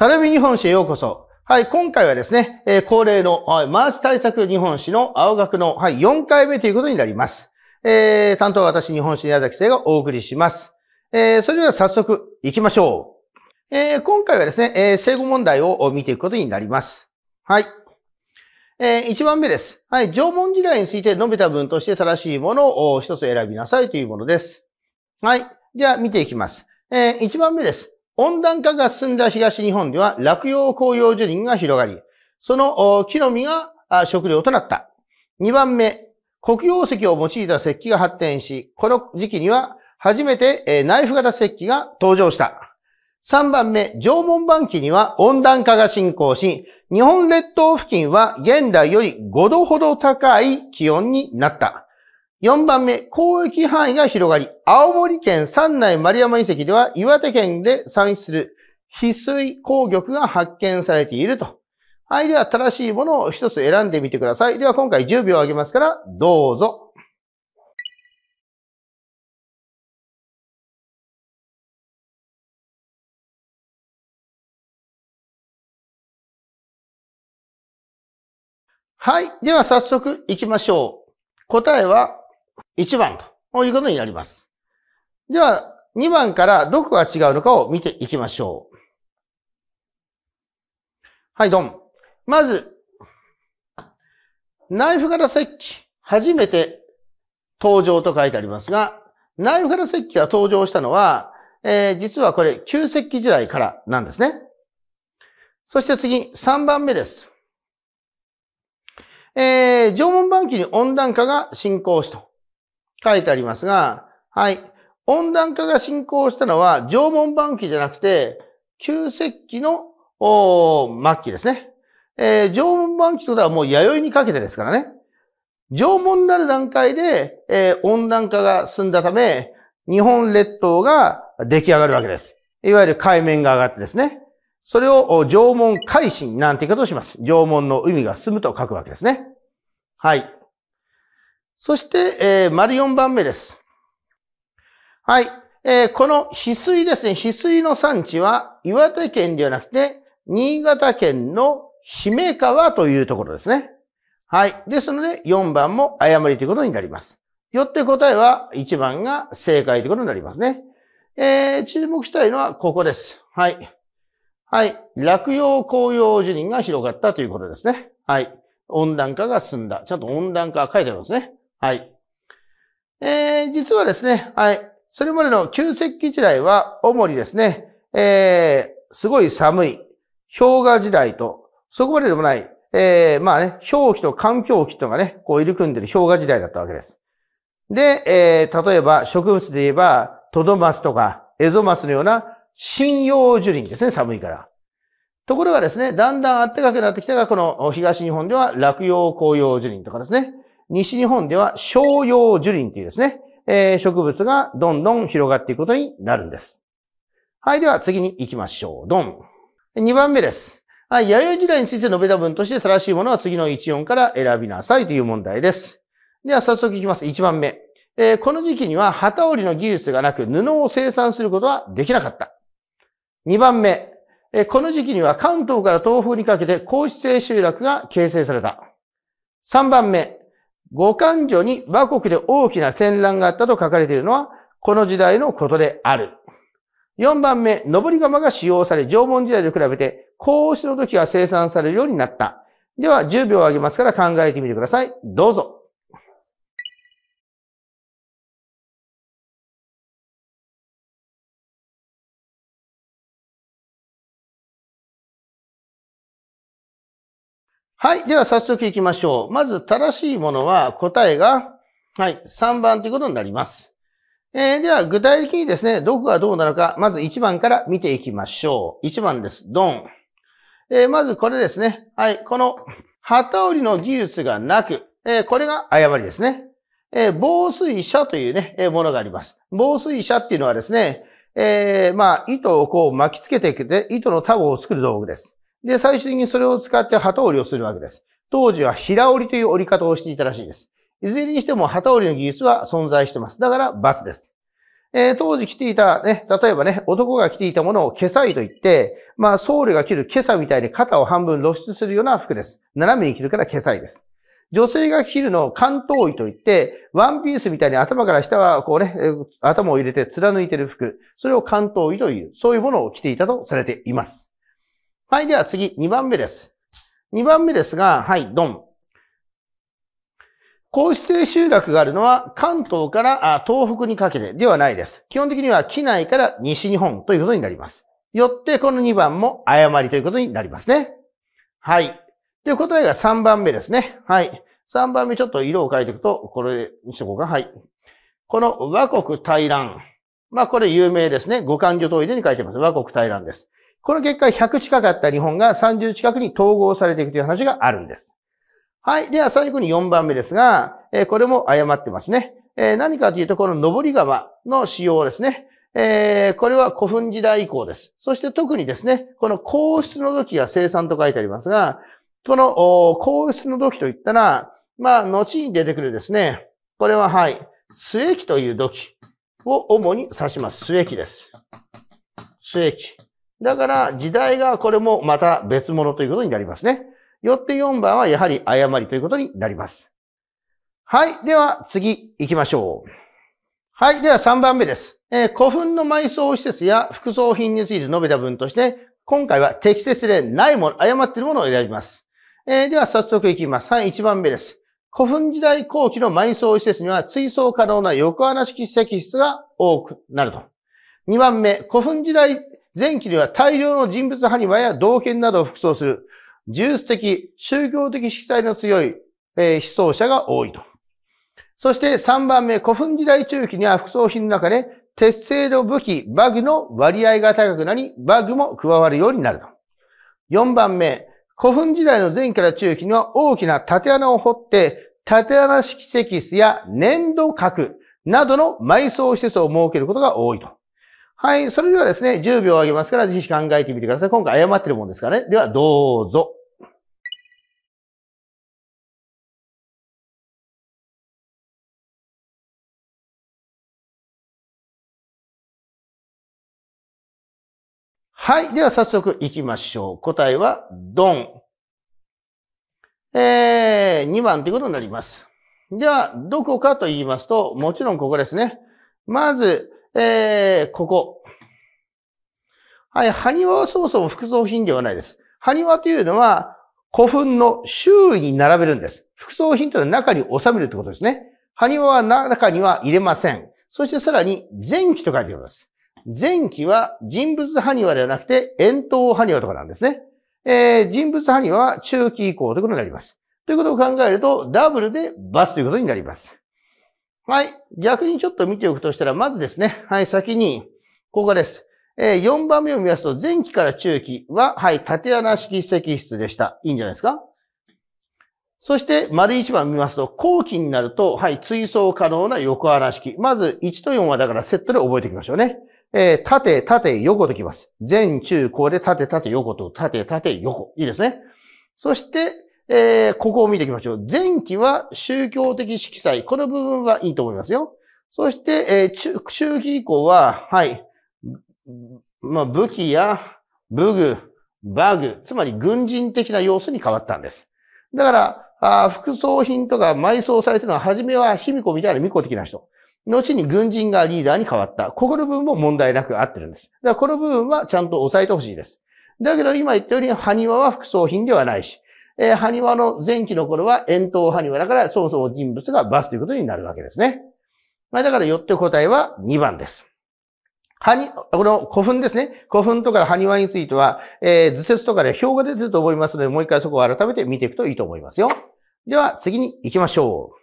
タルミ日本史へようこそ。はい、今回はですね、えー、恒例の、はい、マーチ対策日本史の青学の、はい、4回目ということになります。えー、担当は私、日本史宮崎生がお送りします。えー、それでは早速、行きましょう。えー、今回はですね、えー、正誤問題を見ていくことになります。はい。えー、1番目です。はい、縄文時代について述べた文として正しいものを一つ選びなさいというものです。はい。じゃあ、見ていきます。えー、1番目です。温暖化が進んだ東日本では落葉紅葉樹林が広がり、その木の実が食料となった。2番目、黒曜石を用いた石器が発展し、この時期には初めてナイフ型石器が登場した。3番目、縄文晩期には温暖化が進行し、日本列島付近は現代より5度ほど高い気温になった。4番目、広域範囲が広がり、青森県三内丸山遺跡では岩手県で産出する翡翠鉱玉が発見されていると。はい、では正しいものを一つ選んでみてください。では今回10秒あげますから、どうぞ。はい。では早速行きましょう。答えは1番ということになります。では、2番からどこが違うのかを見ていきましょう。はい、ドン。まず、ナイフ柄石器、初めて登場と書いてありますが、ナイフ柄石器が登場したのは、えー、実はこれ、旧石器時代からなんですね。そして次、3番目です。えー、縄文晩期に温暖化が進行した。書いてありますが、はい。温暖化が進行したのは縄文晩期じゃなくて、旧石器の末期ですね。えー、縄文晩期とではもう弥生にかけてですからね。縄文になる段階で、えー、温暖化が進んだため、日本列島が出来上がるわけです。いわゆる海面が上がってですね。それを縄文海進なんて言い方をします。縄文の海が進むと書くわけですね。はい。そして、えー、丸4番目です。はい。えー、この翡翠ですね。翡翠の産地は岩手県ではなくて、新潟県の姫川というところですね。はい。ですので、4番も誤りということになります。よって答えは1番が正解ということになりますね。えー、注目したいのはここです。はい。はい。落葉紅葉樹林が広がったということですね。はい。温暖化が進んだ。ちゃんと温暖化書いてありますね。はい。えー、実はですね、はい。それまでの旧石器時代は、主にですね、えー、すごい寒い、氷河時代と、そこまででもない、えー、まあね、氷期と環境期とかね、こう入り組んでる氷河時代だったわけです。で、えー、例えば植物で言えば、トドマスとかエゾマスのような針葉樹林ですね、寒いから。ところがですね、だんだん暖かくなってきたが、この東日本では落葉紅葉樹林とかですね、西日本では商用樹林というですね、えー、植物がどんどん広がっていくことになるんです。はい、では次に行きましょう。ドン。2番目です。はい、弥生時代について述べた文として正しいものは次の1音から選びなさいという問題です。では早速いきます。1番目。えー、この時期には旗織りの技術がなく布を生産することはできなかった。2番目。えー、この時期には関東から東風にかけて皇室制集落が形成された。3番目。五感女に和国で大きな戦乱があったと書かれているのは、この時代のことである。四番目、上り釜が使用され、縄文時代と比べて、孔子の時は生産されるようになった。では、10秒あげますから考えてみてください。どうぞ。はい。では早速行きましょう。まず正しいものは答えが、はい、3番ということになります。えー、では具体的にですね、どこがどうなのか、まず1番から見ていきましょう。1番です。ドン。えー、まずこれですね。はい。この旗織りの技術がなく、えー、これが誤りですね。え防水車というね、えものがあります。防水車っていうのはですね、えまあ、糸をこう巻きつけていくで、糸の束を作る道具です。で、最終的にそれを使って旗折りをするわけです。当時は平折りという折り方をしていたらしいです。いずれにしても旗折りの技術は存在してます。だから罰です。えー、当時着ていたね、例えばね、男が着ていたものをケサイと言って、まあ、僧侶が着るケサみたいに肩を半分露出するような服です。斜めに着るからケサイです。女性が着るのを関東衣と言って、ワンピースみたいに頭から下はこうね、頭を入れて貫いている服。それを関東衣という、そういうものを着ていたとされています。はい、では次、2番目です。2番目ですが、はい、ドン。皇室へ集落があるのは関東から東北にかけてではないです。基本的には機内から西日本ということになります。よってこの2番も誤りということになりますね。はい。で、答えが3番目ですね。はい。3番目ちょっと色を変えていくと、これにしとこうか。はい。この和国対乱。まあこれ有名ですね。五感魚統一でに書いてます。和国対乱です。この結果100近かった日本が30近くに統合されていくという話があるんです。はい。では最後に4番目ですが、えー、これも誤ってますね。えー、何かというと、この上り川の使用ですね。えー、これは古墳時代以降です。そして特にですね、この皇室の土器が生産と書いてありますが、この皇室の土器といったら、まあ、後に出てくるですね、これははい、末期という土器を主に指します。末期です。末期。だから時代がこれもまた別物ということになりますね。よって4番はやはり誤りということになります。はい。では次行きましょう。はい。では3番目です。えー、古墳の埋葬施設や副葬品について述べた文として、今回は適切でないもの、誤っているものを選びます。えー、では早速行きます。はい。1番目です。古墳時代後期の埋葬施設には追葬可能な横穴式石室が多くなると。2番目、古墳時代前期には大量の人物埴輪や道剣などを服装する、重視的、宗教的色彩の強い、えー、思想者が多いと。そして3番目、古墳時代中期には服装品の中で、鉄製の武器、バグの割合が高くなり、バグも加わるようになると。4番目、古墳時代の前期から中期には大きな縦穴を掘って、縦穴式石室や粘土核などの埋葬施設を設けることが多いと。はい。それではですね、10秒あげますから、ぜひ考えてみてください。今回誤ってるもんですからね。では、どうぞ。はい。では、早速行きましょう。答えは、ドン。えー、2番ということになります。では、どこかと言いますと、もちろんここですね。まず、えー、ここ。はい、埴輪はそもそも副葬品ではないです。埴輪というのは、古墳の周囲に並べるんです。副葬品というのは中に収めるということですね。埴輪は中には入れません。そしてさらに、前期と書いてあります。前期は人物埴輪ではなくて、円筒埴輪とかなんですね。えー、人物埴輪は中期以降ということになります。ということを考えると、ダブルでバスということになります。はい。逆にちょっと見ておくとしたら、まずですね、はい、先に、ここです。えー、4番目を見ますと、前期から中期は、はい、縦穴式積室でした。いいんじゃないですかそして、丸1番見ますと、後期になると、はい、追走可能な横穴式。まず、1と4はだからセットで覚えておきましょうね。えー、縦、縦、横ときます。前、中、高で縦、縦、横と、縦、縦、横。いいですね。そして、えー、ここを見ていきましょう。前期は宗教的色彩。この部分はいいと思いますよ。そして、えー、中、中期以降は、はい。まあ、武器や武具、バグ、つまり軍人的な要素に変わったんです。だから、あ副装品とか埋葬されてるのは、初めは卑弥呼みたいな巫女的な人。後に軍人がリーダーに変わった。ここの部分も問題なく合ってるんです。だからこの部分はちゃんと押さえてほしいです。だけど今言ったように、埴輪は副装品ではないし、えー、埴輪の前期の頃は円筒埴輪だから、そもそも人物がバスということになるわけですね。まあ、だからよって答えは2番です。埴、この古墳ですね。古墳とか埴輪については、えー、図説とかで表が出てると思いますので、もう一回そこを改めて見ていくといいと思いますよ。では、次に行きましょう。